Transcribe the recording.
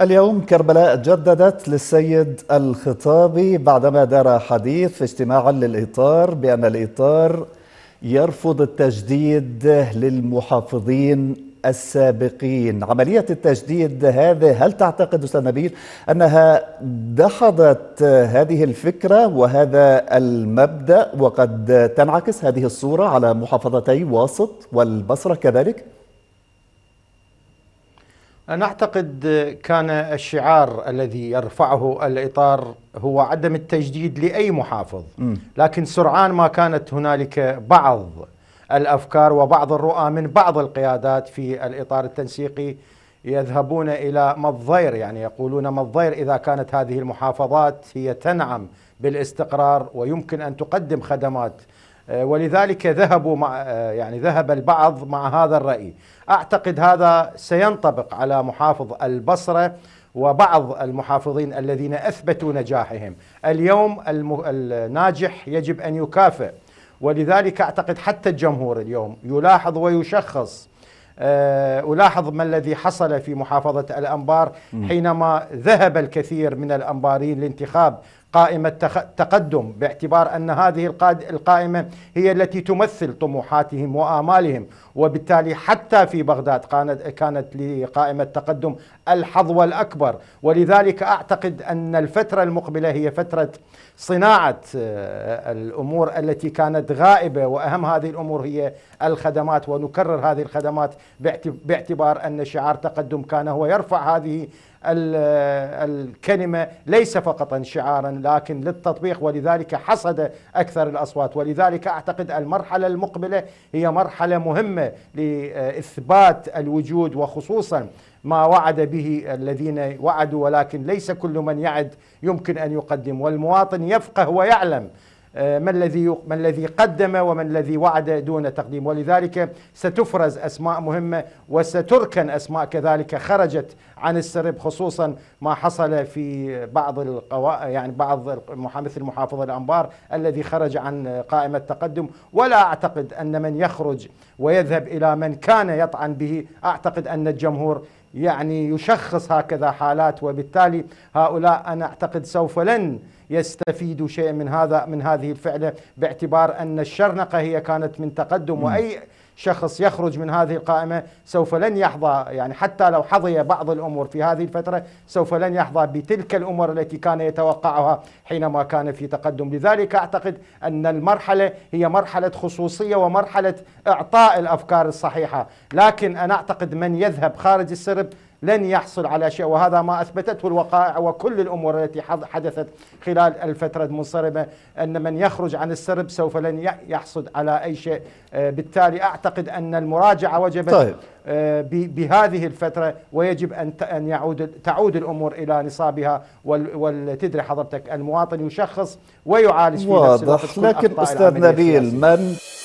اليوم كربلاء جددت للسيد الخطابي بعدما دار حديث في اجتماع للإطار بأن الإطار يرفض التجديد للمحافظين السابقين عملية التجديد هذه هل تعتقد أستاذ نبيل أنها دحضت هذه الفكرة وهذا المبدأ وقد تنعكس هذه الصورة على محافظتي واسط والبصرة كذلك؟ أنا أعتقد كان الشعار الذي يرفعه الإطار هو عدم التجديد لأي محافظ لكن سرعان ما كانت هنالك بعض الأفكار وبعض الرؤى من بعض القيادات في الإطار التنسيقي يذهبون إلى مضير يعني يقولون مضير إذا كانت هذه المحافظات هي تنعم بالاستقرار ويمكن أن تقدم خدمات آه، ولذلك ذهبوا مع آه، يعني ذهب البعض مع هذا الرأي أعتقد هذا سينطبق على محافظ البصرة وبعض المحافظين الذين أثبتوا نجاحهم اليوم الناجح يجب أن يكافئ ولذلك أعتقد حتى الجمهور اليوم يلاحظ ويشخص آه، ألاحظ ما الذي حصل في محافظة الأنبار حينما ذهب الكثير من الأنبارين لانتخاب قائمة تقدم باعتبار أن هذه القائمة هي التي تمثل طموحاتهم وآمالهم وبالتالي حتى في بغداد كانت لقائمة تقدم الحظوة الأكبر ولذلك أعتقد أن الفترة المقبلة هي فترة صناعة آه، الأمور التي كانت غائبة وأهم هذه الأمور هي الخدمات ونكرر هذه الخدمات باعتبار أن شعار تقدم كان هو يرفع هذه الكلمة ليس فقط شعارا لكن للتطبيق ولذلك حصد أكثر الأصوات ولذلك أعتقد المرحلة المقبلة هي مرحلة مهمة لإثبات الوجود وخصوصا ما وعد به الذين وعدوا ولكن ليس كل من يعد يمكن أن يقدم والمواطن يفقه ويعلم آه، ما الذي ما الذي قدم وما الذي وعد دون تقديم ولذلك ستفرز اسماء مهمه وستركن اسماء كذلك خرجت عن السرب خصوصا ما حصل في بعض القوا... يعني بعض مثل محافظ الانبار الذي خرج عن قائمه تقدم ولا اعتقد ان من يخرج ويذهب الى من كان يطعن به اعتقد ان الجمهور يعني يشخص هكذا حالات وبالتالي هؤلاء انا اعتقد سوف لن يستفيدوا شيء من هذا من هذه الفعله باعتبار ان الشرنقه هي كانت من تقدم واي شخص يخرج من هذه القائمة سوف لن يحظى يعني حتى لو حظي بعض الأمور في هذه الفترة سوف لن يحظى بتلك الأمور التي كان يتوقعها حينما كان في تقدم لذلك أعتقد أن المرحلة هي مرحلة خصوصية ومرحلة إعطاء الأفكار الصحيحة لكن أنا أعتقد من يذهب خارج السرب لن يحصل على شيء وهذا ما أثبتته الوقائع وكل الأمور التي حدثت خلال الفترة المنصرمة أن من يخرج عن السرب سوف لن يحصد على أي شيء آه، بالتالي أعتقد أن المراجعة وجبت طيب. آه، بهذه الفترة ويجب أن أن يعود تعود الأمور إلى نصابها وتدري حضرتك المواطن يشخص ويعالج في نفس الوقت واضح لكن أستاذ نبيل من